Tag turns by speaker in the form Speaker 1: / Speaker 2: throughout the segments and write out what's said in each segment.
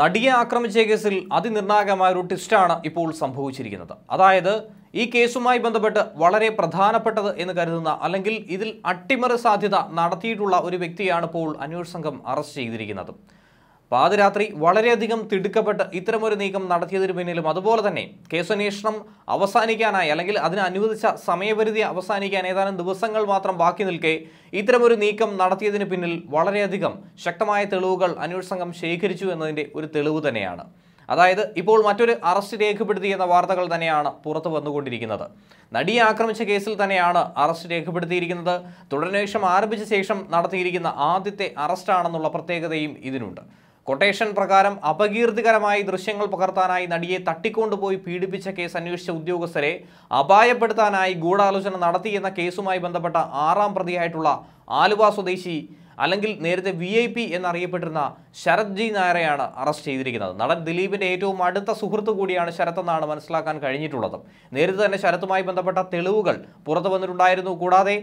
Speaker 1: നടിയെ ആക്രമിച്ച കേസിൽ അതിനിർണായകമായ ഒരു ട്വിസ്റ്റാണ് ഇപ്പോൾ സംഭവിച്ചിരിക്കുന്നത് അതായത് ഈ കേസുമായി ബന്ധപ്പെട്ട് വളരെ പ്രധാനപ്പെട്ടത് എന്ന് കരുതുന്ന അല്ലെങ്കിൽ ഇതിൽ അട്ടിമറി സാധ്യത നടത്തിയിട്ടുള്ള ഒരു വ്യക്തിയാണ് ഇപ്പോൾ അന്വേഷണ സംഘം അറസ്റ്റ് ചെയ്തിരിക്കുന്നത് പാതിരാത്രി വളരെയധികം തിടുക്കപ്പെട്ട് ഇത്തരമൊരു നീക്കം നടത്തിയതിനു പിന്നിലും അതുപോലെ തന്നെ കേസന്വേഷണം അവസാനിക്കാനായി അല്ലെങ്കിൽ അതിന് അനുവദിച്ച സമയപരിധി അവസാനിക്കാൻ ഏതാനും ദിവസങ്ങൾ മാത്രം ബാക്കി നിൽക്കെ ഇത്തരമൊരു നീക്കം നടത്തിയതിന് പിന്നിൽ വളരെയധികം ശക്തമായ തെളിവുകൾ അന്വേഷണ സംഘം ശേഖരിച്ചു എന്നതിൻ്റെ ഒരു തെളിവ് തന്നെയാണ് അതായത് ഇപ്പോൾ മറ്റൊരു അറസ്റ്റ് രേഖപ്പെടുത്തി എന്ന വാർത്തകൾ തന്നെയാണ് പുറത്തു വന്നുകൊണ്ടിരിക്കുന്നത് നടിയെ ആക്രമിച്ച കേസിൽ തന്നെയാണ് അറസ്റ്റ് രേഖപ്പെടുത്തിയിരിക്കുന്നത് തുടരന്വേഷണം ആരംഭിച്ച ശേഷം നടത്തിയിരിക്കുന്ന ആദ്യത്തെ അറസ്റ്റാണെന്നുള്ള പ്രത്യേകതയും ഇതിനുണ്ട് കൊട്ടേഷൻ പ്രകാരം അപകീർത്തികരമായി ദൃശ്യങ്ങൾ പകർത്താനായി നടിയെ തട്ടിക്കൊണ്ടുപോയി പീഡിപ്പിച്ച കേസ് അന്വേഷിച്ച ഉദ്യോഗസ്ഥരെ അപായപ്പെടുത്താനായി ഗൂഢാലോചന നടത്തിയെന്ന കേസുമായി ബന്ധപ്പെട്ട ആറാം പ്രതിയായിട്ടുള്ള ആലുവ സ്വദേശി അല്ലെങ്കിൽ നേരത്തെ വി ഐ പി എന്നറിയപ്പെട്ടിരുന്ന ശരത് ജി നായരെയാണ് അറസ്റ്റ് ചെയ്തിരിക്കുന്നത് നടൻ ദിലീപിന്റെ ഏറ്റവും അടുത്ത സുഹൃത്തു കൂടിയാണ് ശരത് എന്നാണ് മനസ്സിലാക്കാൻ കഴിഞ്ഞിട്ടുള്ളത് നേരത്തെ തന്നെ ശരത്തുമായി ബന്ധപ്പെട്ട തെളിവുകൾ പുറത്തു വന്നിട്ടുണ്ടായിരുന്നു കൂടാതെ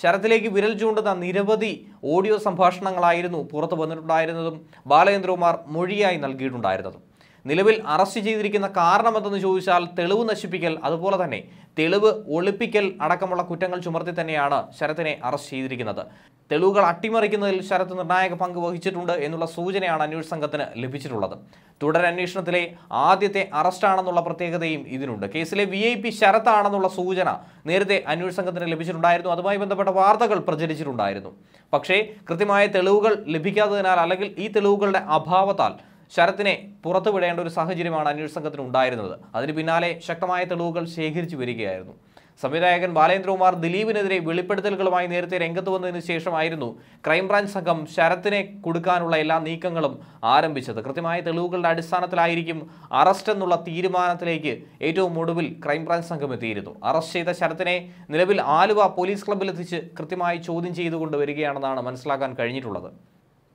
Speaker 1: ശരത്തിലേക്ക് വിരൽ ചൂണ്ടുന്ന നിരവധി ഓഡിയോ സംഭാഷണങ്ങളായിരുന്നു പുറത്തു വന്നിട്ടുണ്ടായിരുന്നതും ബാലചന്ദ്രകുമാർ മൊഴിയായി നൽകിയിട്ടുണ്ടായിരുന്നതും നിലവിൽ അറസ്റ്റ് ചെയ്തിരിക്കുന്ന കാരണമെന്തെന്ന് ചോദിച്ചാൽ തെളിവ് നശിപ്പിക്കൽ അതുപോലെ തന്നെ തെളിവ് ഒളിപ്പിക്കൽ അടക്കമുള്ള കുറ്റങ്ങൾ ചുമർത്തി തന്നെയാണ് ശരത്തിനെ അറസ്റ്റ് ചെയ്തിരിക്കുന്നത് തെളിവുകൾ അട്ടിമറിക്കുന്നതിൽ ശരത്ത് നിർണായക പങ്ക് വഹിച്ചിട്ടുണ്ട് എന്നുള്ള സൂചനയാണ് അന്വേഷണ സംഘത്തിന് ലഭിച്ചിട്ടുള്ളത് തുടരന്വേഷണത്തിലെ ആദ്യത്തെ അറസ്റ്റാണെന്നുള്ള പ്രത്യേകതയും ഇതിനുണ്ട് കേസിലെ വി ഐ പി ശരത്താണെന്നുള്ള സൂചന നേരത്തെ അന്വേഷണ സംഘത്തിന് ലഭിച്ചിട്ടുണ്ടായിരുന്നു അതുമായി ബന്ധപ്പെട്ട വാർത്തകൾ പ്രചരിച്ചിട്ടുണ്ടായിരുന്നു പക്ഷേ കൃത്യമായ തെളിവുകൾ ലഭിക്കാത്തതിനാൽ അല്ലെങ്കിൽ ഈ തെളിവുകളുടെ അഭാവത്താൽ ശരത്തിനെ പുറത്തുവിടേണ്ട ഒരു സാഹചര്യമാണ് അന്വേഷണ സംഘത്തിന് ഉണ്ടായിരുന്നത് അതിന് പിന്നാലെ ശക്തമായ തെളിവുകൾ ശേഖരിച്ചു വരികയായിരുന്നു സംവിധായകൻ ബാലേന്ദ്രകുമാർ ദിലീപിനെതിരെ വെളിപ്പെടുത്തലുകളുമായി നേരത്തെ രംഗത്ത് വന്നതിന് ശേഷമായിരുന്നു ക്രൈംബ്രാഞ്ച് സംഘം ശരത്തിനെ കൊടുക്കാനുള്ള എല്ലാ നീക്കങ്ങളും ആരംഭിച്ചത് കൃത്യമായ തെളിവുകളുടെ അടിസ്ഥാനത്തിലായിരിക്കും അറസ്റ്റ് എന്നുള്ള തീരുമാനത്തിലേക്ക് ഏറ്റവും ഒടുവിൽ ക്രൈംബ്രാഞ്ച് സംഘം എത്തിയിരുന്നു അറസ്റ്റ് ചെയ്ത ശരത്തിനെ നിലവിൽ ആലുവ പോലീസ് ക്ലബ്ബിലെത്തിച്ച് കൃത്യമായി ചോദ്യം ചെയ്തുകൊണ്ട് വരികയാണെന്നാണ് മനസ്സിലാക്കാൻ കഴിഞ്ഞിട്ടുള്ളത്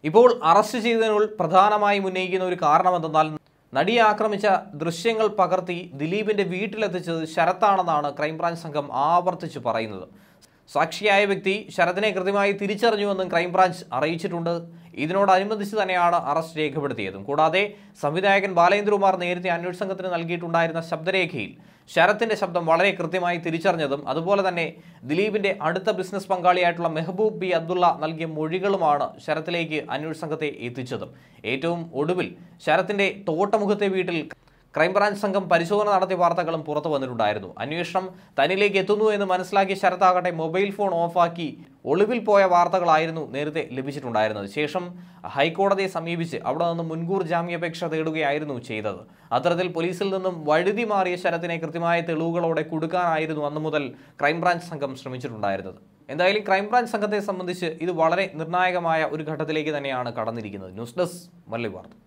Speaker 1: ഇപ്പോൾ അറസ്റ്റ് ചെയ്തതിനുൾ പ്രധാനമായും ഉന്നയിക്കുന്ന ഒരു കാരണം എന്തെന്നാൽ നടിയെ ആക്രമിച്ച ദൃശ്യങ്ങൾ പകർത്തി ദിലീപിന്റെ വീട്ടിലെത്തിച്ചത് ശരത്താണെന്നാണ് ക്രൈംബ്രാഞ്ച് സംഘം ആവർത്തിച്ച് പറയുന്നത് സാക്ഷിയായ വ്യക്തി ശരത്തിനെ കൃത്യമായി തിരിച്ചറിഞ്ഞുവെന്നും ക്രൈംബ്രാഞ്ച് അറിയിച്ചിട്ടുണ്ട് ഇതിനോടനുബന്ധിച്ച് തന്നെയാണ് അറസ്റ്റ് രേഖപ്പെടുത്തിയതും കൂടാതെ സംവിധായകൻ ബാലേന്ദ്രകുമാർ നേരത്തെ അന്വേഷണ സംഘത്തിന് നൽകിയിട്ടുണ്ടായിരുന്ന ശബ്ദരേഖയിൽ ശരത്തിൻ്റെ ശബ്ദം വളരെ കൃത്യമായി തിരിച്ചറിഞ്ഞതും അതുപോലെ തന്നെ ദിലീപിൻ്റെ അടുത്ത ബിസിനസ് പങ്കാളിയായിട്ടുള്ള മെഹബൂബ് ബി അബ്ദുള്ള നൽകിയ മൊഴികളുമാണ് ശരത്തിലേക്ക് അന്വേഷണ സംഘത്തെ എത്തിച്ചതും ഏറ്റവും ഒടുവിൽ ശരത്തിൻ്റെ തോട്ടമുഖത്തെ വീട്ടിൽ ക്രൈംബ്രാഞ്ച് സംഘം പരിശോധന നടത്തിയ വാർത്തകളും പുറത്തു വന്നിട്ടുണ്ടായിരുന്നു അന്വേഷണം തന്നിലേക്ക് എത്തുന്നു എന്ന് മനസ്സിലാക്കിയ ശരത്താകട്ടെ മൊബൈൽ ഫോൺ ഓഫാക്കി ഒളിവിൽ പോയ വാർത്തകളായിരുന്നു നേരത്തെ ലഭിച്ചിട്ടുണ്ടായിരുന്നത് ശേഷം ഹൈക്കോടതിയെ സമീപിച്ച് അവിടെ നിന്ന് മുൻകൂർ ജാമ്യാപേക്ഷ തേടുകയായിരുന്നു ചെയ്തത് അത്തരത്തിൽ പോലീസിൽ നിന്നും വഴുതി മാറിയ ശരത്തിനെ കൃത്യമായ തെളിവുകളോടെ കൊടുക്കാനായിരുന്നു അന്നു മുതൽ ക്രൈംബ്രാഞ്ച് സംഘം ശ്രമിച്ചിട്ടുണ്ടായിരുന്നത് എന്തായാലും ക്രൈംബ്രാഞ്ച് സംഘത്തെ സംബന്ധിച്ച് ഇത് വളരെ നിർണായകമായ ഒരു ഘട്ടത്തിലേക്ക് തന്നെയാണ് കടന്നിരിക്കുന്നത് ന്യൂസ് ഡെസ്ക് മല്ലി വാർത്ത